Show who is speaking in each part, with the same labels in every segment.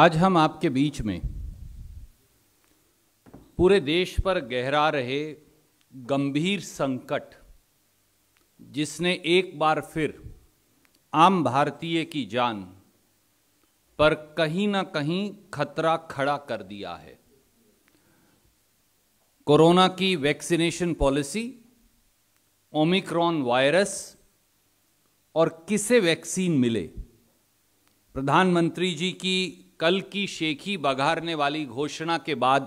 Speaker 1: आज हम आपके बीच में पूरे देश पर गहरा रहे गंभीर संकट जिसने एक बार फिर आम भारतीय की जान पर कहीं ना कहीं खतरा खड़ा कर दिया है कोरोना की वैक्सीनेशन पॉलिसी ओमिक्रॉन वायरस और किसे वैक्सीन मिले प्रधानमंत्री जी की कल की शेखी बघारने वाली घोषणा के बाद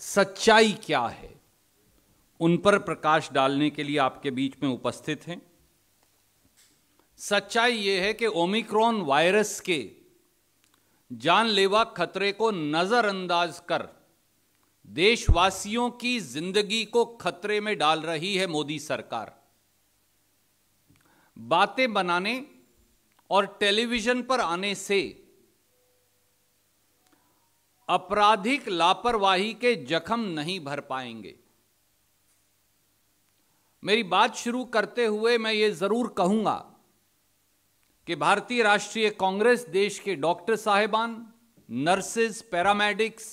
Speaker 1: सच्चाई क्या है उन पर प्रकाश डालने के लिए आपके बीच में उपस्थित हैं सच्चाई यह है कि ओमिक्रॉन वायरस के जानलेवा खतरे को नज़रअंदाज कर देशवासियों की जिंदगी को खतरे में डाल रही है मोदी सरकार बातें बनाने और टेलीविजन पर आने से आपराधिक लापरवाही के जख्म नहीं भर पाएंगे मेरी बात शुरू करते हुए मैं ये जरूर कहूंगा कि भारतीय राष्ट्रीय कांग्रेस देश के डॉक्टर साहेबान nurses paramedics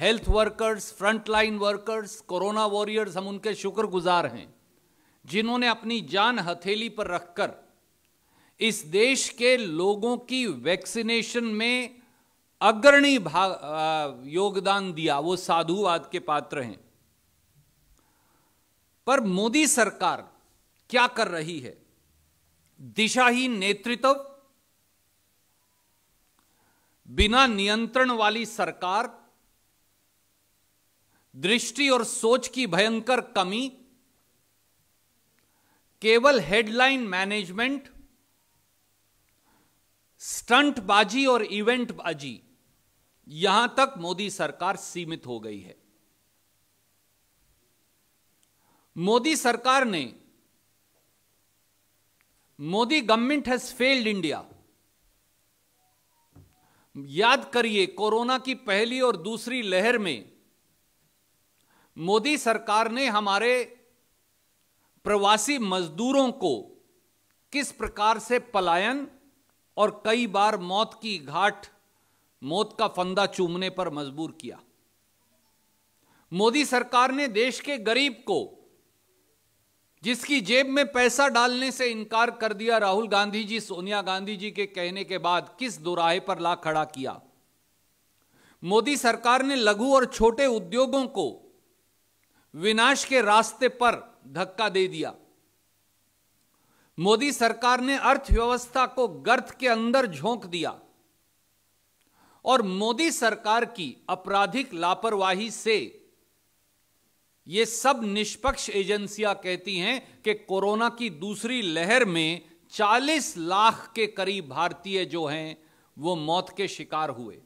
Speaker 1: health workers frontline workers corona warriors हम उनके शुक्रगुजार हैं जिन्होंने अपनी जान हथेली पर रखकर इस देश के लोगों की वैक्सीनेशन में अग्रणी भाग योगदान दिया वो साधुवाद के पात्र हैं पर मोदी सरकार क्या कर रही है दिशाहीन नेतृत्व बिना नियंत्रण वाली सरकार दृष्टि और सोच की भयंकर कमी केवल हेडलाइन मैनेजमेंट स्टंटबाजी और इवेंटबाजी यहां तक मोदी सरकार सीमित हो गई है मोदी सरकार ने Modi government has failed India याद करिए कोरोना की पहली और दूसरी लहर में मोदी सरकार ने हमारे प्रवासी मजदूरों को किस प्रकार से पलायन और कई बार मौत की घाट मौत का फंदा चूमने पर मजबूर किया मोदी सरकार ने देश के गरीब को जिसकी जेब में पैसा डालने से इनकार कर दिया राहुल गांधी जी सोनिया गांधी जी के कहने के बाद किस दुराहे पर ला खड़ा किया मोदी सरकार ने लघु और छोटे उद्योगों को विनाश के रास्ते पर धक्का दे दिया मोदी सरकार ने अर्थव्यवस्था को गर्त के अंदर झोंक दिया और मोदी सरकार की आपराधिक लापरवाही से ये सब निष्पक्ष एजेंसियां कहती हैं कि कोरोना की दूसरी लहर में 40 लाख के करीब भारतीय जो हैं वो मौत के शिकार हुए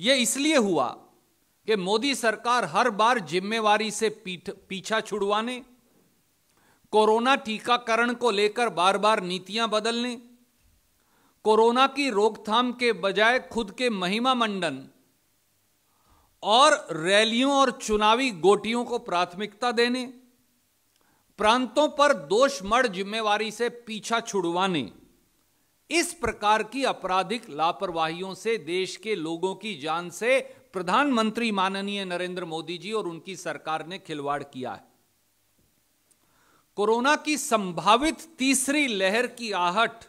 Speaker 1: ये इसलिए हुआ कि मोदी सरकार हर बार जिम्मेवारी से पीछा छुड़वाने कोरोना टीकाकरण को लेकर बार बार नीतियां बदलने कोरोना की रोकथाम के बजाय खुद के महिमा मंडन और रैलियों और चुनावी गोटियों को प्राथमिकता देने प्रांतों पर दोष मड़ जिम्मेवारी से पीछा छुड़वाने इस प्रकार की आपराधिक लापरवाहियों से देश के लोगों की जान से प्रधानमंत्री माननीय नरेंद्र मोदी जी और उनकी सरकार ने खिलवाड़ किया है कोरोना की संभावित तीसरी लहर की आहट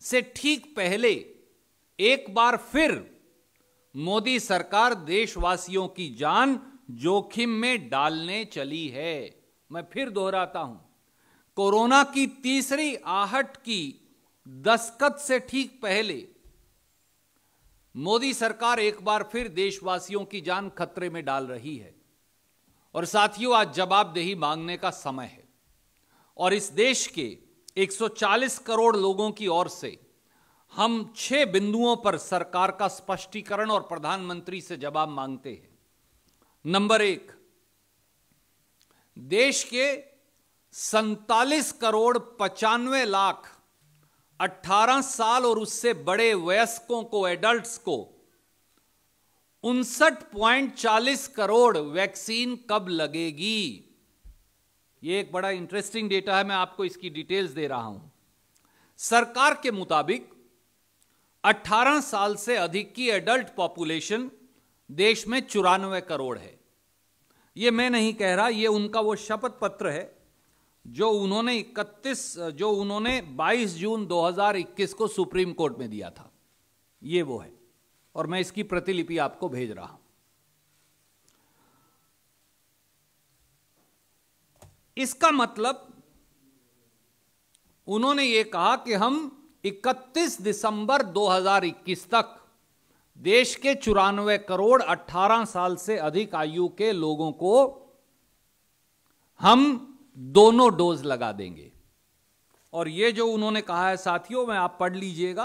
Speaker 1: से ठीक पहले एक बार फिर मोदी सरकार देशवासियों की जान जोखिम में डालने चली है मैं फिर दोहराता हूं कोरोना की तीसरी आहट की दस्खत से ठीक पहले मोदी सरकार एक बार फिर देशवासियों की जान खतरे में डाल रही है और साथियों आज जवाबदेही मांगने का समय है और इस देश के 140 करोड़ लोगों की ओर से हम छह बिंदुओं पर सरकार का स्पष्टीकरण और प्रधानमंत्री से जवाब मांगते हैं नंबर एक देश के सैतालीस करोड़ पचानवे लाख 18 साल और उससे बड़े वयस्कों को एडल्ट्स को उनसठ पॉइंट चालीस करोड़ वैक्सीन कब लगेगी ये एक बड़ा इंटरेस्टिंग डेटा है मैं आपको इसकी डिटेल्स दे रहा हूं सरकार के मुताबिक 18 साल से अधिक की एडल्ट पॉपुलेशन देश में चौरानवे करोड़ है ये मैं नहीं कह रहा ये उनका वो शपथ पत्र है जो उन्होंने 31 जो उन्होंने 22 जून 2021 को सुप्रीम कोर्ट में दिया था ये वो है और मैं इसकी प्रतिलिपि आपको भेज रहा हूं इसका मतलब उन्होंने ये कहा कि हम 31 दिसंबर 2021 तक देश के चुरानवे करोड़ 18 साल से अधिक आयु के लोगों को हम दोनों डोज लगा देंगे और ये जो उन्होंने कहा है साथियों मैं आप पढ़ लीजिएगा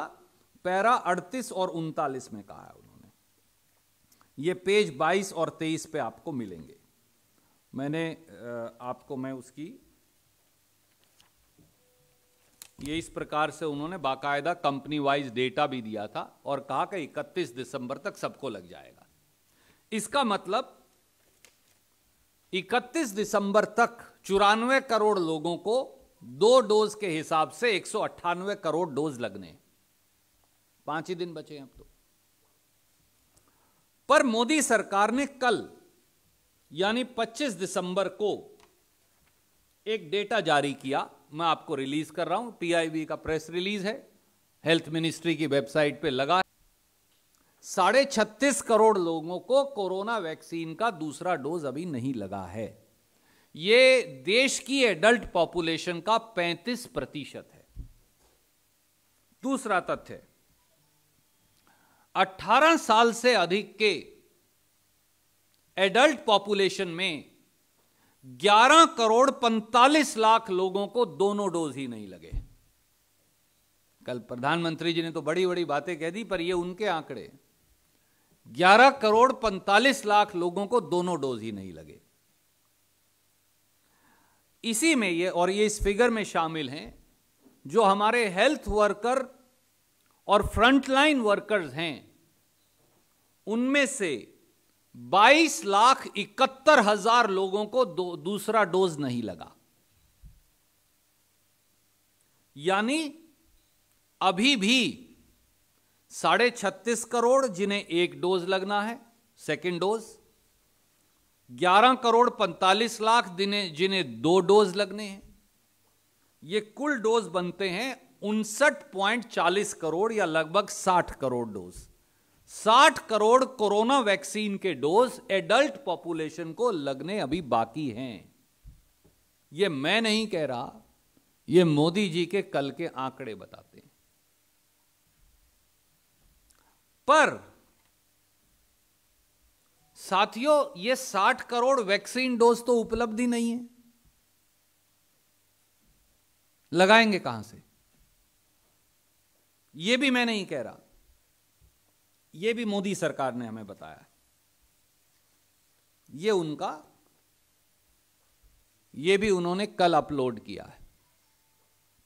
Speaker 1: पैरा 38 और उनतालीस में कहा है उन्होंने ये पेज 22 और 23 पे आपको मिलेंगे मैंने आपको मैं उसकी ये इस प्रकार से उन्होंने बाकायदा कंपनी वाइज डेटा भी दिया था और कहा कि 31 दिसंबर तक सबको लग जाएगा इसका मतलब 31 दिसंबर तक चौरानवे करोड़ लोगों को दो डोज के हिसाब से एक करोड़ डोज लगने पांच ही दिन बचे हैं अब तो पर मोदी सरकार ने कल यानी 25 दिसंबर को एक डेटा जारी किया मैं आपको रिलीज कर रहा हूं पीआईबी का प्रेस रिलीज है हेल्थ मिनिस्ट्री की वेबसाइट पे लगा साढ़े छत्तीस करोड़ लोगों को कोरोना वैक्सीन का दूसरा डोज अभी नहीं लगा है ये देश की एडल्ट पॉपुलेशन का 35 प्रतिशत है दूसरा तथ्य 18 साल से अधिक के एडल्ट पॉपुलेशन में 11 करोड़ 45 लाख लोगों को दोनों डोज ही नहीं लगे कल प्रधानमंत्री जी ने तो बड़ी बड़ी बातें कह दी पर ये उनके आंकड़े 11 करोड़ 45 लाख लोगों को दोनों डोज ही नहीं लगे इसी में ये और ये इस फिगर में शामिल हैं जो हमारे हेल्थ वर्कर और फ्रंटलाइन वर्कर्स हैं उनमें से बाईस लाख इकहत्तर हजार लोगों को दो, दूसरा डोज नहीं लगा यानी अभी भी साढ़े छत्तीस करोड़ जिन्हें एक डोज लगना है सेकेंड डोज ग्यारह करोड़ पैंतालीस लाख जिन्हें जिन्हें दो डोज लगने हैं ये कुल डोज बनते हैं उनसठ पॉइंट चालीस करोड़ या लगभग साठ crore dose 60 crore corona vaccine के डोज एडल्ट पॉपुलेशन को लगने अभी बाकी हैं यह मैं नहीं कह रहा यह मोदी जी के कल के आंकड़े बताते हैं पर साथियों ये 60 करोड़ वैक्सीन डोज तो उपलब्ध ही नहीं है लगाएंगे कहां से यह भी मैं नहीं कह रहा ये भी मोदी सरकार ने हमें बताया ये उनका ये भी उन्होंने कल अपलोड किया है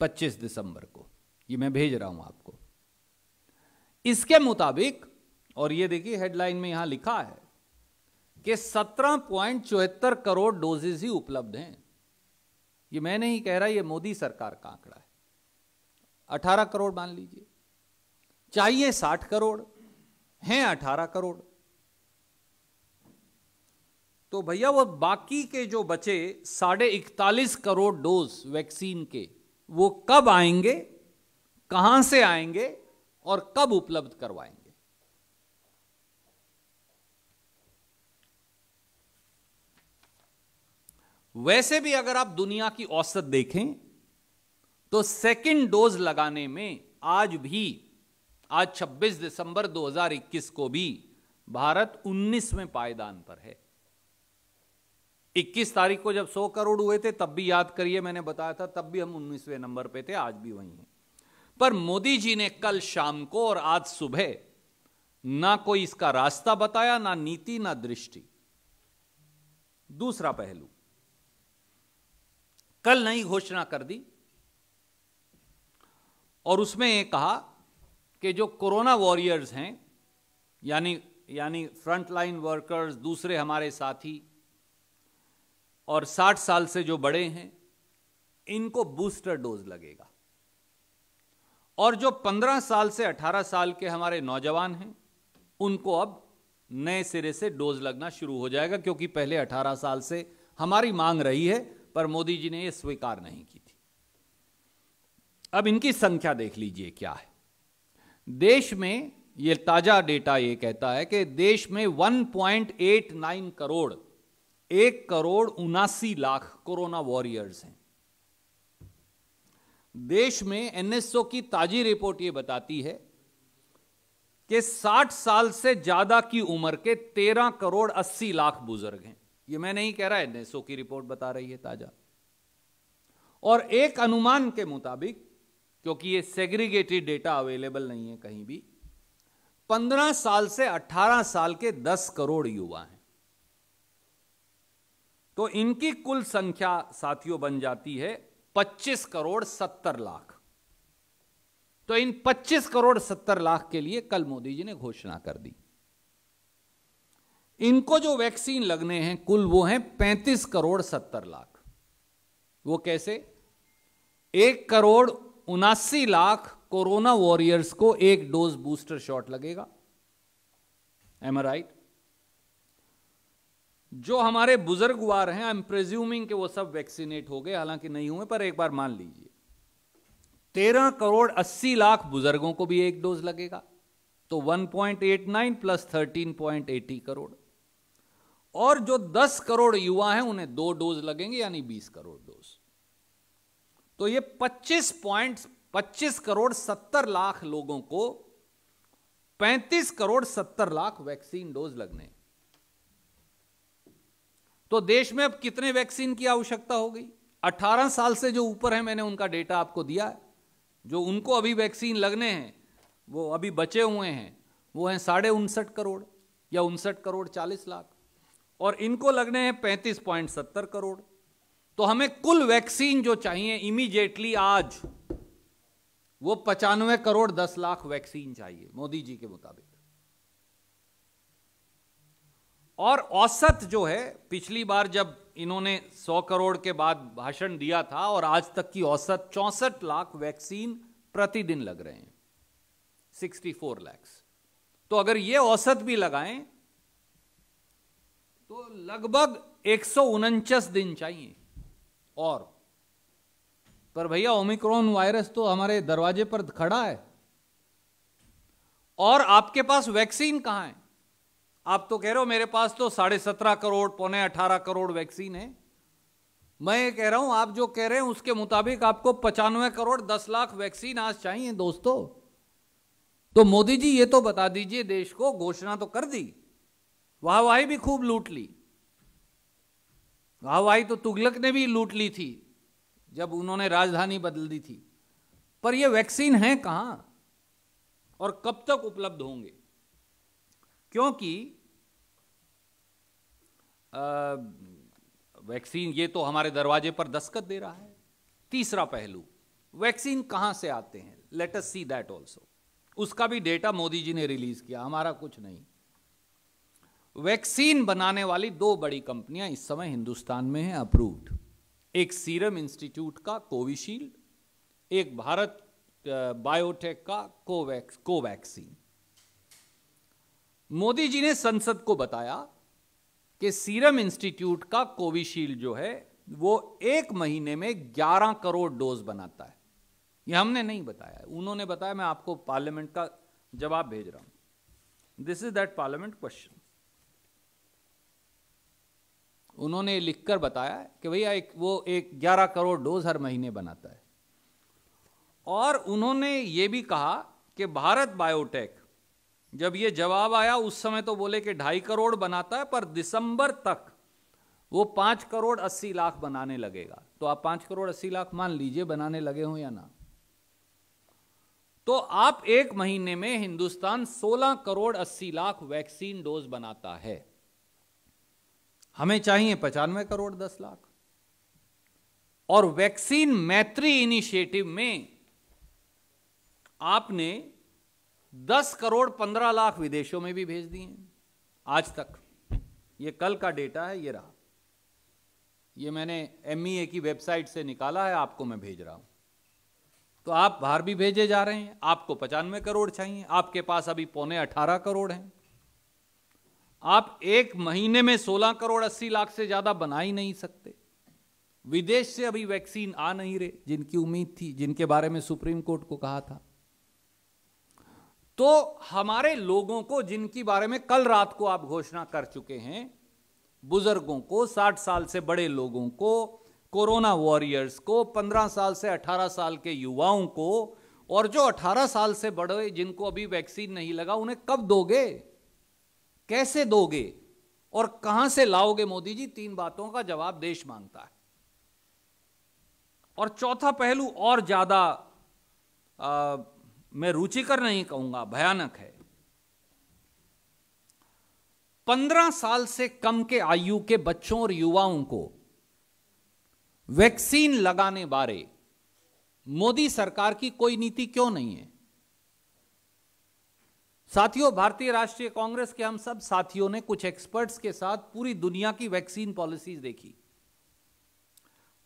Speaker 1: 25 दिसंबर को ये मैं भेज रहा हूं आपको इसके मुताबिक और ये देखिए हेडलाइन में यहां लिखा है कि सत्रह पॉइंट चौहत्तर करोड़ डोजेज ही उपलब्ध हैं ये मैं नहीं कह रहा ये मोदी सरकार का आंकड़ा है अठारह करोड़ मान लीजिए चाहिए साठ करोड़ हैं अठारह करोड़ तो भैया वो बाकी के जो बचे साढ़े इकतालीस करोड़ डोज वैक्सीन के वो कब आएंगे कहां से आएंगे और कब उपलब्ध करवाएंगे वैसे भी अगर आप दुनिया की औसत देखें तो सेकंड डोज लगाने में आज भी आज 26 दिसंबर 2021 को भी भारत 19वें पायदान पर है 21 तारीख को जब 100 करोड़ हुए थे तब भी याद करिए मैंने बताया था तब भी हम 19वें नंबर पे थे आज भी वही हैं पर मोदी जी ने कल शाम को और आज सुबह ना कोई इसका रास्ता बताया ना नीति ना दृष्टि दूसरा पहलू कल नई घोषणा कर दी और उसमें कहा कि जो कोरोना वॉरियर्स हैं यानी यानी फ्रंटलाइन वर्कर्स दूसरे हमारे साथी और 60 साल से जो बड़े हैं इनको बूस्टर डोज लगेगा और जो 15 साल से 18 साल के हमारे नौजवान हैं उनको अब नए सिरे से डोज लगना शुरू हो जाएगा क्योंकि पहले 18 साल से हमारी मांग रही है पर मोदी जी ने यह स्वीकार नहीं की थी अब इनकी संख्या देख लीजिए क्या है देश में ये ताज़ा डेटा ये कहता है कि देश में 1.89 करोड़ एक करोड़ उनासी लाख कोरोना वॉरियर्स हैं देश में एनएसओ की ताजी रिपोर्ट ये बताती है कि 60 साल से ज़्यादा की उम्र के 13 करोड़ 80 लाख बुजुर्ग हैं ये मैं नहीं कह रहा एनएसओ की रिपोर्ट बता रही है ताज़ा और एक अनुमान के मुताबिक क्योंकि ये सेग्रीगेटेड डेटा अवेलेबल नहीं है कहीं भी 15 साल से 18 साल के 10 करोड़ युवा हैं तो इनकी कुल संख्या साथियों बन जाती है 25 करोड़ 70 लाख तो इन 25 करोड़ 70 लाख के लिए कल मोदी जी ने घोषणा कर दी इनको जो वैक्सीन लगने हैं कुल वो हैं 35 करोड़ 70 लाख वो कैसे एक करोड़ उनासी लाख कोरोना वॉरियर्स को एक डोज बूस्टर शॉट लगेगा एम राइट जो हमारे बुजुर्ग वार हैं आई एम प्रेज्यूमिंग कि वो सब वैक्सीनेट हो गए हालांकि नहीं हुए पर एक बार मान लीजिए तेरह करोड़ अस्सी लाख बुजुर्गों को भी एक डोज लगेगा तो 1.89 प्लस 13.80 करोड़ और जो 10 करोड़ युवा हैं उन्हें दो डोज लगेंगे यानी 20 करोड़ डोज तो ये 25 पॉइंट 25 करोड़ 70 लाख लोगों को 35 करोड़ 70 लाख वैक्सीन डोज लगने तो देश में अब कितने वैक्सीन की आवश्यकता होगी 18 साल से जो ऊपर है मैंने उनका डेटा आपको दिया है जो उनको अभी वैक्सीन लगने हैं वो अभी बचे हुए हैं वो हैं साढ़े उनसठ करोड़ या उनसठ करोड़ चालीस लाख और इनको लगने हैं पैंतीस पॉइंट सत्तर करोड़ तो हमें कुल वैक्सीन जो चाहिए इमीडिएटली आज वो पचानवे करोड़ दस लाख वैक्सीन चाहिए मोदी जी के मुताबिक और औसत जो है पिछली बार जब इन्होंने सौ करोड़ के बाद भाषण दिया था और आज तक की औसत चौसठ लाख वैक्सीन प्रतिदिन लग रहे हैं सिक्सटी फोर लाख तो अगर ये औसत भी लगाएं तो लगभग एक दिन चाहिए और पर भैया ओमिक्रॉन वायरस तो हमारे दरवाजे पर खड़ा है और आपके पास वैक्सीन कहां है आप तो कह रहे हो मेरे पास तो साढ़े सत्रह करोड़ पौने अठारह करोड़ वैक्सीन है मैं ये कह रहा हूं आप जो कह रहे हैं उसके मुताबिक आपको पचानवे करोड़ दस लाख वैक्सीन आज चाहिए दोस्तों तो मोदी जी ये तो बता दीजिए देश को घोषणा तो कर दी वाह वाह भी खूब लूट ली आई तो तुगलक ने भी लूट ली थी जब उन्होंने राजधानी बदल दी थी पर ये वैक्सीन है कहाँ और कब तक उपलब्ध होंगे क्योंकि आ, वैक्सीन ये तो हमारे दरवाजे पर दस्तखत दे रहा है तीसरा पहलू वैक्सीन कहाँ से आते हैं let us see that also उसका भी डेटा मोदी जी ने रिलीज किया हमारा कुछ नहीं वैक्सीन बनाने वाली दो बड़ी कंपनियां इस समय हिंदुस्तान में हैं अप्रूव्ड एक सीरम इंस्टीट्यूट का कोविशील्ड एक भारत बायोटेक का कोवैक्स कोवैक्सीन मोदी जी ने संसद को बताया कि सीरम इंस्टीट्यूट का कोविशील्ड जो है वो एक महीने में 11 करोड़ डोज बनाता है ये हमने नहीं बताया उन्होंने बताया मैं आपको पार्लियामेंट का जवाब भेज रहा हूं this is that parliament question उन्होंने लिखकर बताया कि भैया एक वो एक 11 करोड़ डोज हर महीने बनाता है और उन्होंने ये भी कहा कि भारत बायोटेक जब ये जवाब आया उस समय तो बोले कि ढाई करोड़ बनाता है पर दिसंबर तक वो पाँच करोड़ अस्सी लाख बनाने लगेगा तो आप पाँच करोड़ अस्सी लाख मान लीजिए बनाने लगे हों या ना तो आप एक महीने में हिंदुस्तान सोलह करोड़ अस्सी लाख वैक्सीन डोज बनाता है हमें चाहिए पचानवे करोड़ दस लाख और वैक्सीन मैत्री इनिशिएटिव में आपने दस करोड़ पंद्रह लाख विदेशों में भी भेज दिए आज तक ये कल का डेटा है ये रहा ये मैंने एम e की वेबसाइट से निकाला है आपको मैं भेज रहा हूं तो आप बाहर भी भेजे जा रहे हैं आपको पचानवे करोड़ चाहिए आपके पास अभी पौने अठारह करोड़ हैं आप एक महीने में 16 करोड़ 80 लाख से ज़्यादा बना ही नहीं सकते विदेश से अभी वैक्सीन आ नहीं रहे जिनकी उम्मीद थी जिनके बारे में सुप्रीम कोर्ट को कहा था तो हमारे लोगों को जिनके बारे में कल रात को आप घोषणा कर चुके हैं बुजुर्गों को 60 साल से बड़े लोगों को कोरोना वॉरियर्स को 15 साल से 18 साल के युवाओं को और जो 18 साल से बड़े जिनको अभी वैक्सीन नहीं लगा उन्हें कब दोगे कैसे दोगे और कहां से लाओगे मोदी जी तीन बातों का जवाब देश मांगता है और चौथा पहलू और ज्यादा मैं रुचिकर नहीं कहूंगा भयानक है पंद्रह साल से कम के आयु के बच्चों और युवाओं को वैक्सीन लगाने बारे मोदी सरकार की कोई नीति क्यों नहीं है साथियों भारतीय राष्ट्रीय कांग्रेस के हम सब साथियों ने कुछ एक्सपर्ट्स के साथ पूरी दुनिया की वैक्सीन पॉलिसीज देखी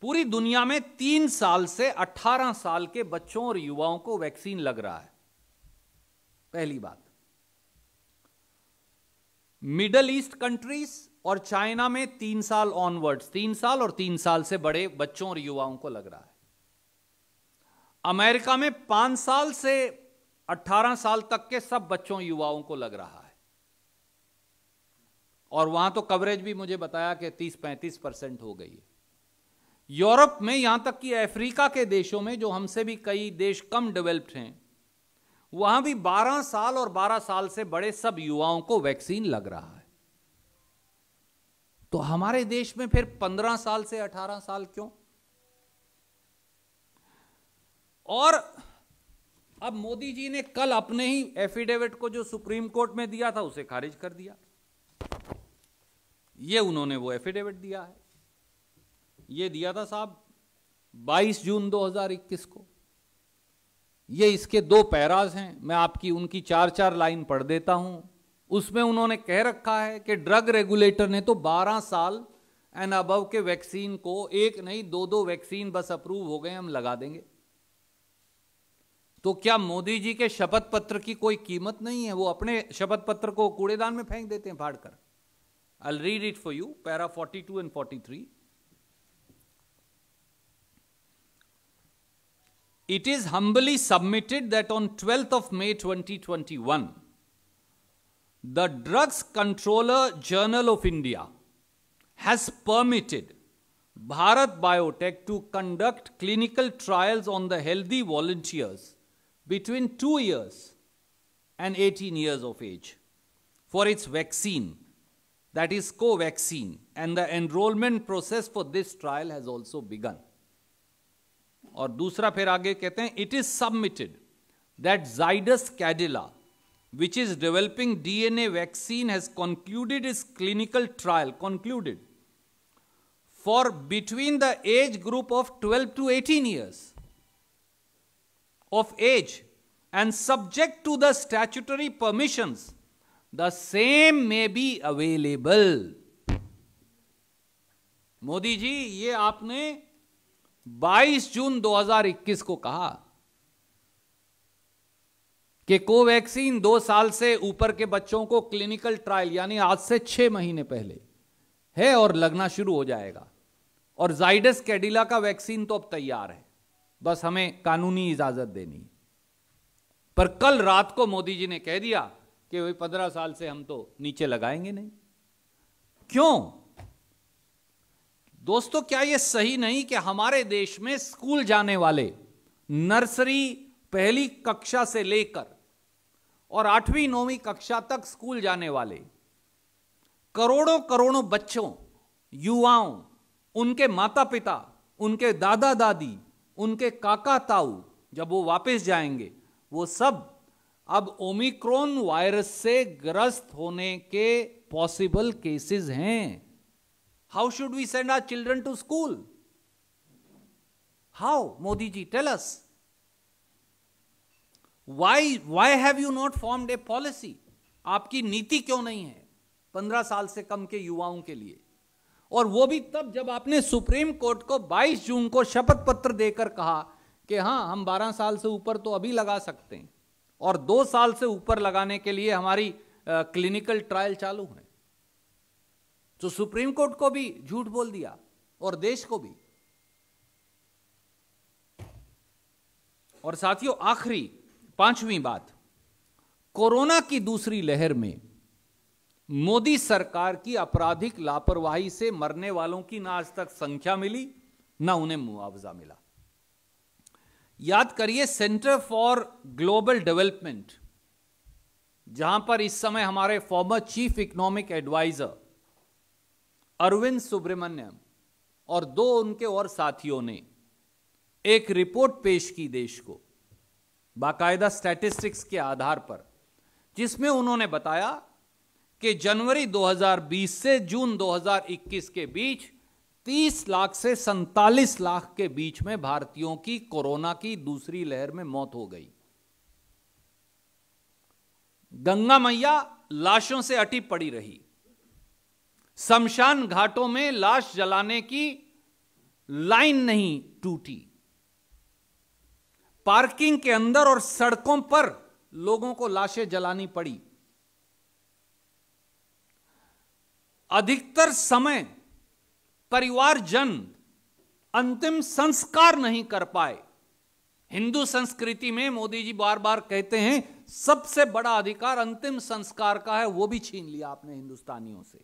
Speaker 1: पूरी दुनिया में तीन साल से अठारह साल के बच्चों और युवाओं को वैक्सीन लग रहा है पहली बात मिडल ईस्ट कंट्रीज और चाइना में तीन साल ऑनवर्ड्स तीन साल और तीन साल से बड़े बच्चों और युवाओं को लग रहा है अमेरिका में पांच साल से 18 साल तक के सब बच्चों युवाओं को लग रहा है और वहां तो कवरेज भी मुझे बताया कि 30-35 परसेंट हो गई है यूरोप में यहां तक कि अफ्रीका के देशों में जो हमसे भी कई देश कम डेवलप्ड हैं वहां भी 12 साल और 12 साल से बड़े सब युवाओं को वैक्सीन लग रहा है तो हमारे देश में फिर 15 साल से 18 साल क्यों और अब मोदी जी ने कल अपने ही एफिडेविट को जो सुप्रीम कोर्ट में दिया था उसे खारिज कर दिया ये उन्होंने वो एफिडेविट दिया है ये दिया था साहब 22 जून 2021 को ये इसके दो पैराज हैं मैं आपकी उनकी चार चार लाइन पढ़ देता हूं उसमें उन्होंने कह रखा है कि ड्रग रेगुलेटर ने तो 12 साल एंड अबव के वैक्सीन को एक नहीं दो दो वैक्सीन बस अप्रूव हो गए हम लगा देंगे तो क्या मोदी जी के शपथ पत्र की कोई कीमत नहीं है वो अपने शपथ पत्र को कूड़ेदान में फेंक देते हैं फाड़ कर I read it for you para forty two and forty three it is humbly submitted that on twelfth of May twenty twenty one the drugs controller general of India has permitted Bharat Biotech to conduct clinical trials on the healthy volunteers between 2 years and 18 years of age for its vaccine, that is co-vaccine, and the enrollment process for this trial has also begun. Or, dusra फिर आगे कहते हैं it is which is developing DNA vaccine has concluded its clinical trial, concluded, for between the age group of 12 to 18 years. of age and subject to the statutory permissions, the same may be available. Modi ji ये आपने 22 जून 2021 को कहा कि Covaxin दो साल से ऊपर के बच्चों को क्लिनिकल ट्रायल यानी आज से छह महीने पहले है और लगना शुरू हो जाएगा और जाइडस कैडिला का वैक्सीन तो अब तैयार है बस हमें कानूनी इजाजत देनी पर कल रात को मोदी जी ने कह दिया कि वही पंद्रह साल से हम तो नीचे लगाएंगे नहीं क्यों दोस्तों क्या यह सही नहीं कि हमारे देश में स्कूल जाने वाले नर्सरी पहली कक्षा से लेकर और आठवीं नौवीं कक्षा तक स्कूल जाने वाले करोड़ों करोड़ों बच्चों युवाओं उनके माता पिता उनके दादा दादी उनके काका ताऊ जब वो वापस जाएंगे वो सब अब ओमिक्रोन वायरस से ग्रस्त होने के पॉसिबल केसेस हैं how should we send our children to school how Modi ji tell us why why have you not formed a policy आपकी नीति क्यों नहीं है पंद्रह साल से कम के युवाओं के लिए और वो भी तब जब आपने सुप्रीम कोर्ट को 22 जून को शपथ पत्र देकर कहा कि हाँ हम 12 साल से ऊपर तो अभी लगा सकते हैं और दो साल से ऊपर लगाने के लिए हमारी आ, क्लिनिकल ट्रायल चालू है तो सुप्रीम कोर्ट को भी झूठ बोल दिया और देश को भी और साथियों आखिरी पांचवी बात कोरोना की दूसरी लहर में मोदी सरकार की आपराधिक लापरवाही से मरने वालों की ना आज तक संख्या मिली ना उन्हें मुआवजा मिला याद करिए सेंटर फॉर ग्लोबल डेवलपमेंट जहां पर इस समय हमारे former chief economic adviser Arvind Subramanian और दो उनके और साथियों ने एक रिपोर्ट पेश की देश को बाकायदा स्टैटिस्टिक्स के आधार पर जिसमें उन्होंने बताया कि जनवरी 2020 से जून 2021 के बीच 30 लाख से सैतालीस लाख के बीच में भारतीयों की कोरोना की दूसरी लहर में मौत हो गई गंगा मैया लाशों से अटी पड़ी रही शमशान घाटों में लाश जलाने की लाइन नहीं टूटी पार्किंग के अंदर और सड़कों पर लोगों को लाशें जलानी पड़ी अधिकतर समय परिवारजन अंतिम संस्कार नहीं कर पाए हिंदू संस्कृति में मोदी जी बार बार कहते हैं सबसे बड़ा अधिकार अंतिम संस्कार का है वो भी छीन लिया आपने हिंदुस्तानियों से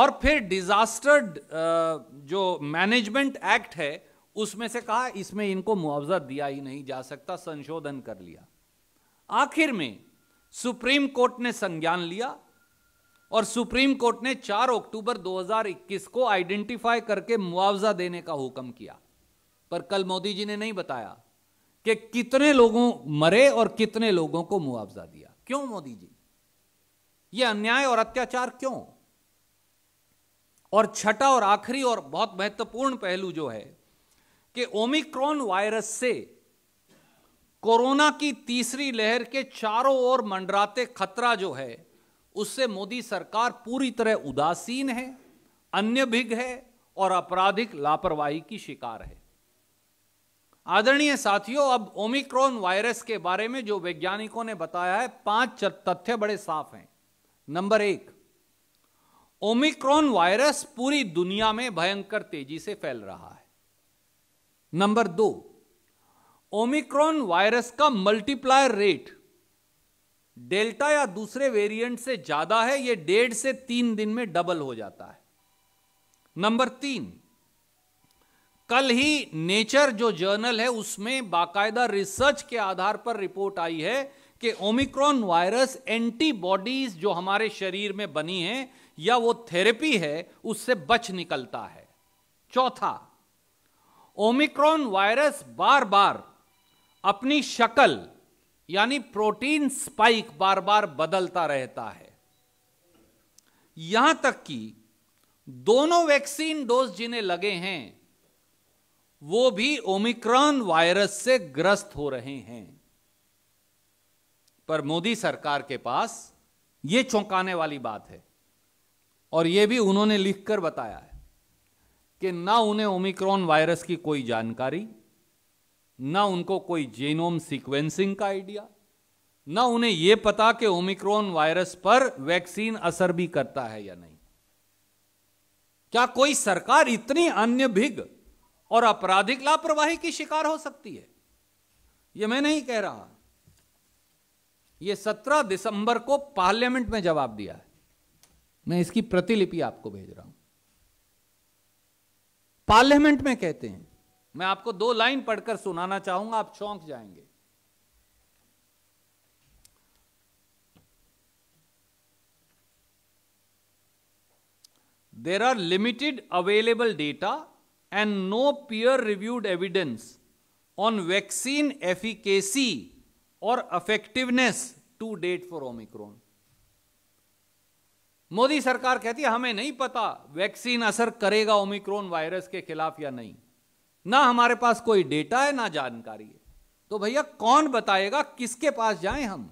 Speaker 1: और फिर डिजास्टर जो मैनेजमेंट एक्ट है उसमें से कहा इसमें इनको मुआवजा दिया ही नहीं जा सकता संशोधन कर लिया आखिर में सुप्रीम कोर्ट ने संज्ञान लिया और सुप्रीम कोर्ट ने 4 अक्टूबर 2021 को आइडेंटिफाई करके मुआवजा देने का हुक्म किया पर कल मोदी जी ने नहीं बताया कि कितने लोगों मरे और कितने लोगों को मुआवजा दिया क्यों मोदी जी यह अन्याय और अत्याचार क्यों और छठा और आखिरी और बहुत महत्वपूर्ण पहलू जो है कि ओमिक्रॉन वायरस से कोरोना की तीसरी लहर के चारों ओर मंडराते खतरा जो है उससे मोदी सरकार पूरी तरह उदासीन है अन्य भिग है और आपराधिक लापरवाही की शिकार है आदरणीय साथियों अब ओमिक्रॉन वायरस के बारे में जो वैज्ञानिकों ने बताया है पांच तथ्य बड़े साफ हैं नंबर एक ओमिक्रॉन वायरस पूरी दुनिया में भयंकर तेजी से फैल रहा है नंबर दो ओमिक्रॉन वायरस का मल्टीप्लायर रेट डेल्टा या दूसरे वेरिएंट से ज्यादा है यह डेढ़ से तीन दिन में डबल हो जाता है नंबर तीन कल ही नेचर जो जर्नल है उसमें बाकायदा रिसर्च के आधार पर रिपोर्ट आई है कि ओमिक्रॉन वायरस एंटीबॉडीज जो हमारे शरीर में बनी है या वो थेरेपी है उससे बच निकलता है चौथा ओमिक्रॉन वायरस बार बार अपनी शक्ल यानी प्रोटीन स्पाइक बार बार बदलता रहता है यहां तक कि दोनों वैक्सीन डोज जिन्हें लगे हैं वो भी ओमिक्रॉन वायरस से ग्रस्त हो रहे हैं पर मोदी सरकार के पास ये चौंकाने वाली बात है और यह भी उन्होंने लिखकर बताया है कि ना उन्हें ओमिक्रॉन वायरस की कोई जानकारी ना उनको कोई जेनोम सीक्वेंसिंग का आइडिया ना उन्हें यह पता कि ओमिक्रोन वायरस पर वैक्सीन असर भी करता है या नहीं क्या कोई सरकार इतनी अन्य भिग और आपराधिक लापरवाही की शिकार हो सकती है यह मैं नहीं कह रहा यह सत्रह दिसंबर को पार्लियामेंट में जवाब दिया है मैं इसकी प्रतिलिपि आपको भेज रहा हूं पार्लियामेंट में कहते हैं मैं आपको दो लाइन पढ़कर सुनाना चाहूंगा आप चौंक जाएंगे there are limited available data and no peer reviewed evidence on vaccine efficacy और effectiveness to date for omicron Modi सरकार कहती है हमें नहीं पता वैक्सीन असर करेगा ओमिक्रोन वायरस के खिलाफ या नहीं ना हमारे पास कोई डेटा है ना जानकारी है तो भैया कौन बताएगा किसके पास जाएं हम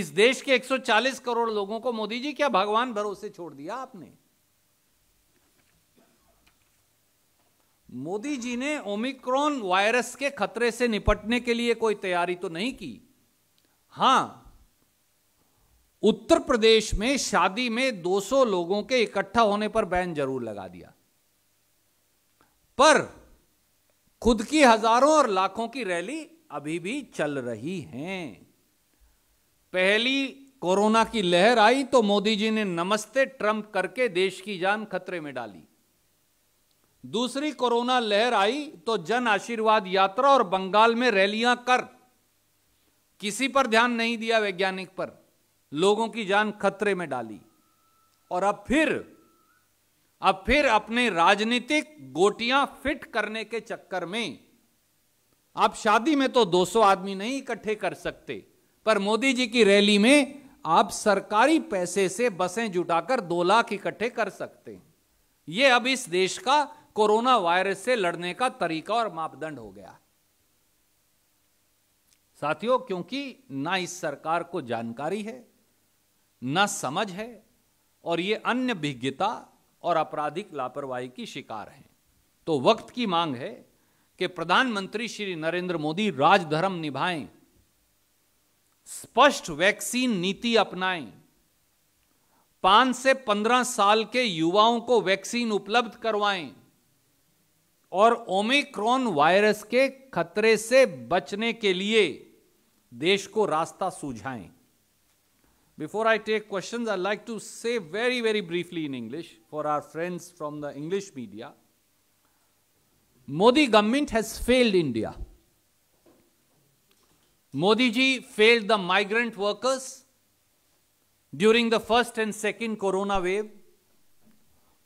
Speaker 1: इस देश के 140 करोड़ लोगों को मोदी जी क्या भगवान भरोसे छोड़ दिया आपने मोदी जी ने ओमिक्रॉन वायरस के खतरे से निपटने के लिए कोई तैयारी तो नहीं की हां उत्तर प्रदेश में शादी में 200 लोगों के इकट्ठा होने पर बैन जरूर लगा दिया पर खुद की हजारों और लाखों की रैली अभी भी चल रही हैं पहली कोरोना की लहर आई तो मोदी जी ने नमस्ते ट्रंप करके देश की जान खतरे में डाली दूसरी कोरोना लहर आई तो जन आशीर्वाद यात्रा और बंगाल में रैलियां कर किसी पर ध्यान नहीं दिया वैज्ञानिक पर लोगों की जान खतरे में डाली और अब फिर अब फिर अपने राजनीतिक गोटियां फिट करने के चक्कर में आप शादी में तो 200 आदमी नहीं इकट्ठे कर सकते पर मोदी जी की रैली में आप सरकारी पैसे से बसें जुटाकर दो लाख इकट्ठे कर सकते हैं यह अब इस देश का कोरोना वायरस से लड़ने का तरीका और मापदंड हो गया साथियों क्योंकि ना इस सरकार को जानकारी है ना समझ है और ये अन्य विज्ञता और आपराधिक लापरवाही की शिकार हैं तो वक्त की मांग है कि प्रधानमंत्री श्री नरेंद्र मोदी राजधर्म निभाएं स्पष्ट वैक्सीन नीति अपनाएं पांच से पंद्रह साल के युवाओं को वैक्सीन उपलब्ध करवाएं और ओमिक्रॉन वायरस के खतरे से बचने के लिए देश को रास्ता सुझाएं Before I take questions, I'd like to say very, very briefly in English for our friends from the English media. Modi government has failed India. Modi ji failed the migrant workers during the first and second corona wave.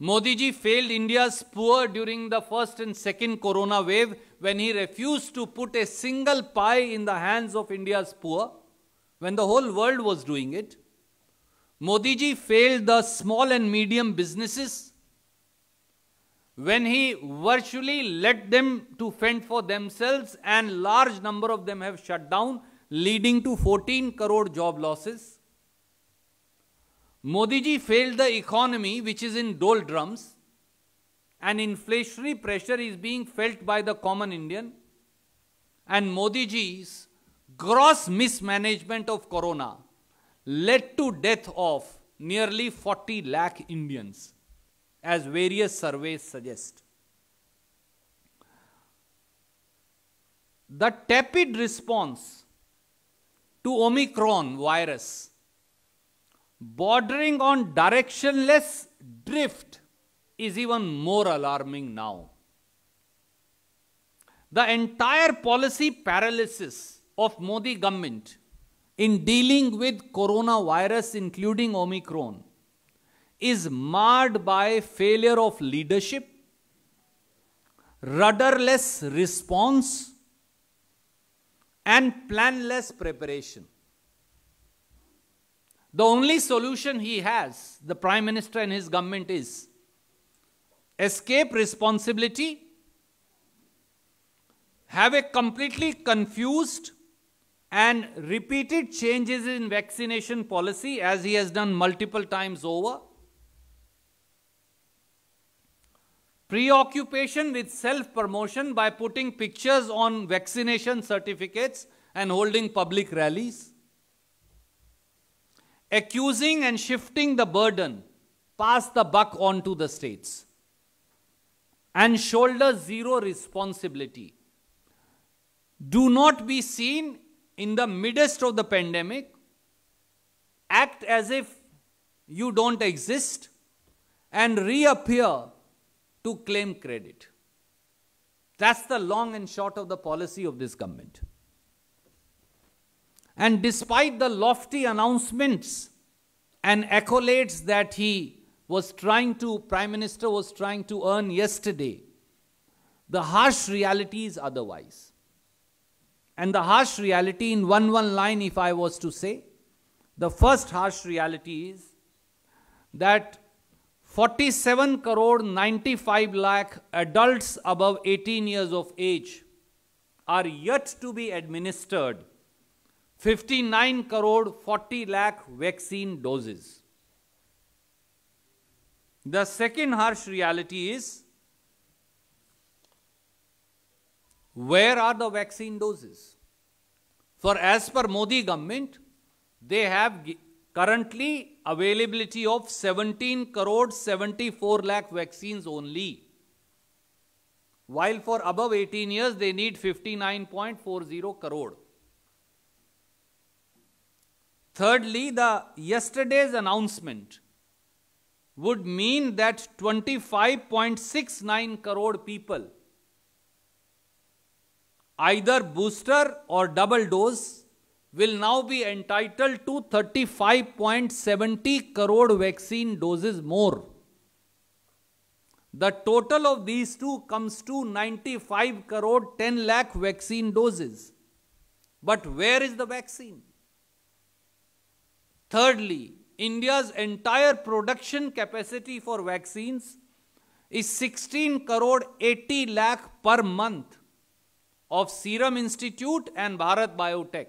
Speaker 1: Modi ji failed India's poor during the first and second corona wave when he refused to put a single pie in the hands of India's poor when the whole world was doing it. Modi ji failed the small and medium businesses when he virtually let them to fend for themselves and large number of them have shut down leading to 14 crore job losses. Modi ji failed the economy which is in doldrums and inflationary pressure is being felt by the common Indian and Modi ji's gross mismanagement of corona led to death of nearly 40 lakh Indians, as various surveys suggest. The tepid response to Omicron virus, bordering on directionless drift, is even more alarming now. The entire policy paralysis of Modi government in dealing with coronavirus, including Omicron, is marred by failure of leadership, rudderless response, and planless preparation. The only solution he has, the Prime Minister and his government, is escape responsibility, have a completely confused and repeated changes in vaccination policy as he has done multiple times over. Preoccupation with self-promotion by putting pictures on vaccination certificates and holding public rallies. Accusing and shifting the burden, pass the buck on to the states. And shoulder zero responsibility. Do not be seen in the midst of the pandemic act as if you don't exist and reappear to claim credit. That's the long and short of the policy of this government. And despite the lofty announcements and accolades that he was trying to, Prime Minister was trying to earn yesterday, the harsh reality is otherwise and the harsh reality in one one line if i was to say the first harsh reality is that 47 crore 95 lakh adults above 18 years of age are yet to be administered 59 crore 40 lakh vaccine doses the second harsh reality is where are the vaccine doses? For as per Modi government, they have currently availability of 17 crore 74 lakh vaccines only. While for above 18 years, they need 59.40 crore. Thirdly, the yesterday's announcement would mean that 25.69 crore people either booster or double dose will now be entitled to 35.70 crore vaccine doses more. The total of these two comes to 95 crore 10 lakh vaccine doses. But where is the vaccine? Thirdly, India's entire production capacity for vaccines is 16 crore 80 lakh per month of Serum Institute and Bharat Biotech,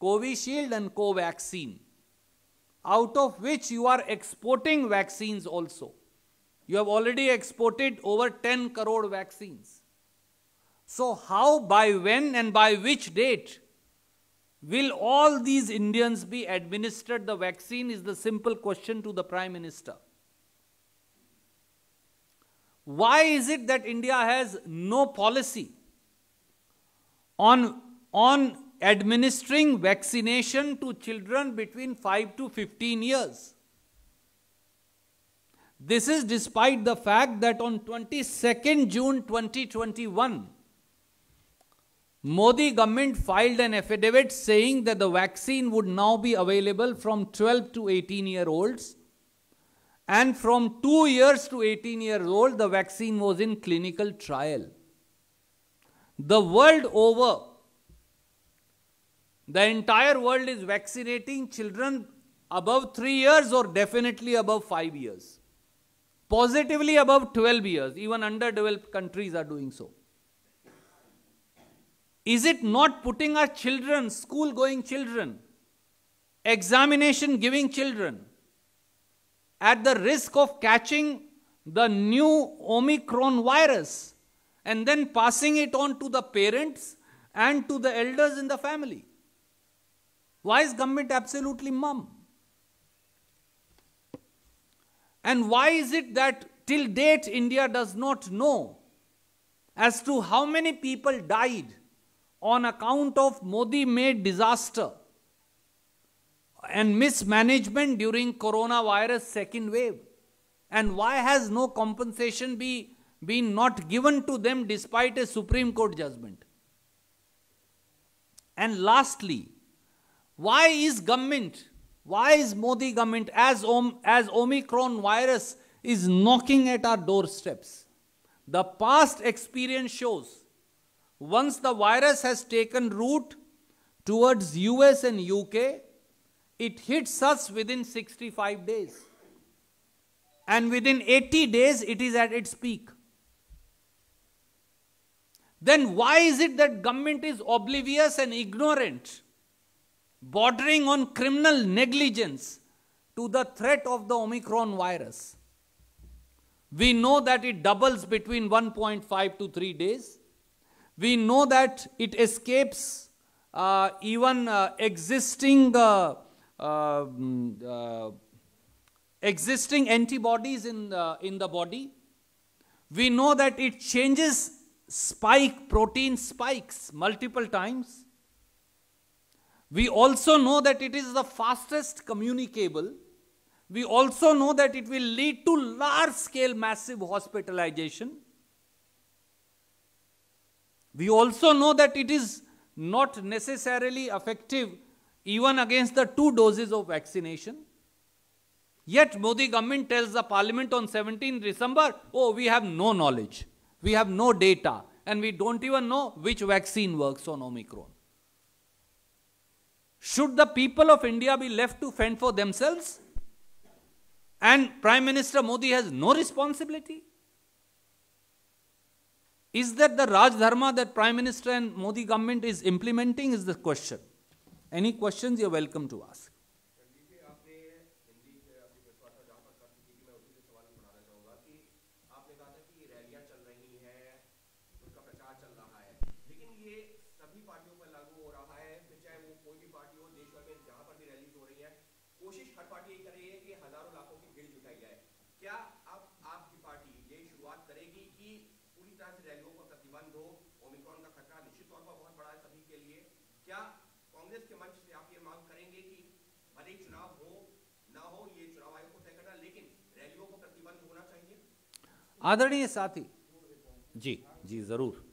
Speaker 1: Covishield and Covaxin, out of which you are exporting vaccines also. You have already exported over 10 crore vaccines. So, how, by when, and by which date will all these Indians be administered the vaccine? Is the simple question to the Prime Minister. Why is it that India has no policy on, on administering vaccination to children between 5 to 15 years. This is despite the fact that on 22nd June 2021, Modi government filed an affidavit saying that the vaccine would now be available from 12 to 18 year olds and from 2 years to 18 years old the vaccine was in clinical trial. The world over, the entire world is vaccinating children above 3 years or definitely above 5 years. Positively above 12 years, even underdeveloped countries are doing so. Is it not putting our children, school going children, examination giving children, at the risk of catching the new Omicron virus? and then passing it on to the parents and to the elders in the family. Why is government absolutely mum? And why is it that till date India does not know as to how many people died on account of Modi made disaster and mismanagement during coronavirus second wave? And why has no compensation be been not given to them despite a Supreme Court judgment. And lastly, why is government, why is Modi government as, Om, as Omicron virus is knocking at our doorsteps? The past experience shows once the virus has taken root towards US and UK, it hits us within 65 days. And within 80 days, it is at its peak then why is it that government is oblivious and ignorant, bordering on criminal negligence to the threat of the Omicron virus? We know that it doubles between 1.5 to 3 days. We know that it escapes uh, even uh, existing uh, um, uh existing antibodies in the, in the body. We know that it changes spike, protein spikes multiple times. We also know that it is the fastest communicable. We also know that it will lead to large scale massive hospitalization. We also know that it is not necessarily effective even against the two doses of vaccination. Yet Modi government tells the parliament on 17 December, oh, we have no knowledge. We have no data and we don't even know which vaccine works on Omicron. Should the people of India be left to fend for themselves? And Prime Minister Modi has no responsibility? Is that the Raj Dharma that Prime Minister and Modi government is implementing is the question. Any questions you're welcome to ask. आदरणीय साथी जी जी ज़रूर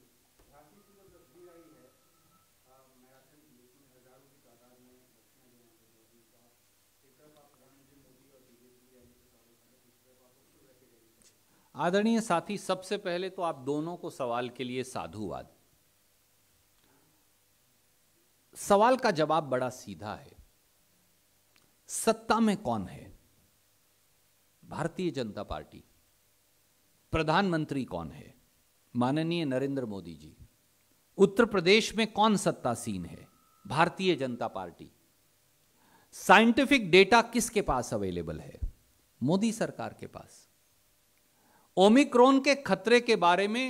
Speaker 1: आदरणीय साथी सबसे पहले तो आप दोनों को सवाल के लिए साधुवाद सवाल का जवाब बड़ा सीधा है सत्ता में कौन है भारतीय जनता पार्टी प्रधानमंत्री कौन है माननीय नरेंद्र मोदी जी उत्तर प्रदेश में कौन सत्तासीन है भारतीय जनता पार्टी साइंटिफिक डेटा किसके पास अवेलेबल है मोदी सरकार के पास ओमिक्रोन के खतरे के बारे में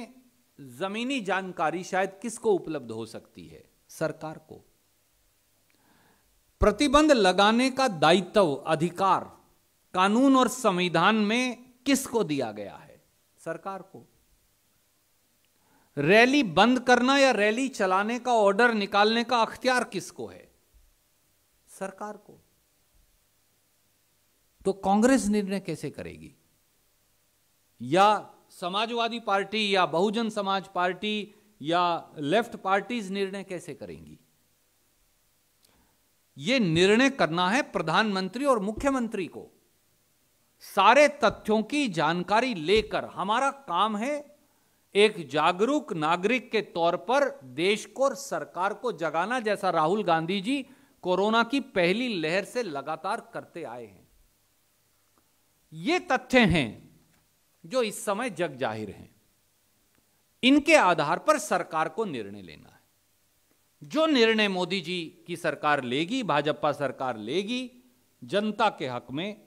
Speaker 1: जमीनी जानकारी शायद किसको उपलब्ध हो सकती है सरकार को प्रतिबंध लगाने का दायित्व अधिकार कानून और संविधान में किसको दिया गया है सरकार को रैली बंद करना या रैली चलाने का ऑर्डर निकालने का अख्तियार किसको है सरकार को तो कांग्रेस निर्णय कैसे करेगी या समाजवादी पार्टी या बहुजन समाज पार्टी या लेफ्ट पार्टीज निर्णय कैसे करेंगी यह निर्णय करना है प्रधानमंत्री और मुख्यमंत्री को सारे तथ्यों की जानकारी लेकर हमारा काम है एक जागरूक नागरिक के तौर पर देश को और सरकार को जगाना जैसा राहुल गांधी जी कोरोना की पहली लहर से लगातार करते आए हैं ये तथ्य हैं जो इस समय जग जाहिर हैं इनके आधार पर सरकार को निर्णय लेना है जो निर्णय मोदी जी की सरकार लेगी भाजपा सरकार लेगी जनता के हक में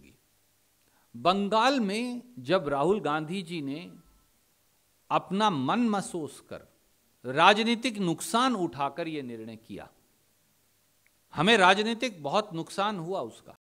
Speaker 1: बंगाल में जब राहुल गांधी जी ने अपना मन महसूस कर राजनीतिक नुकसान उठाकर यह निर्णय किया हमें राजनीतिक बहुत नुकसान हुआ उसका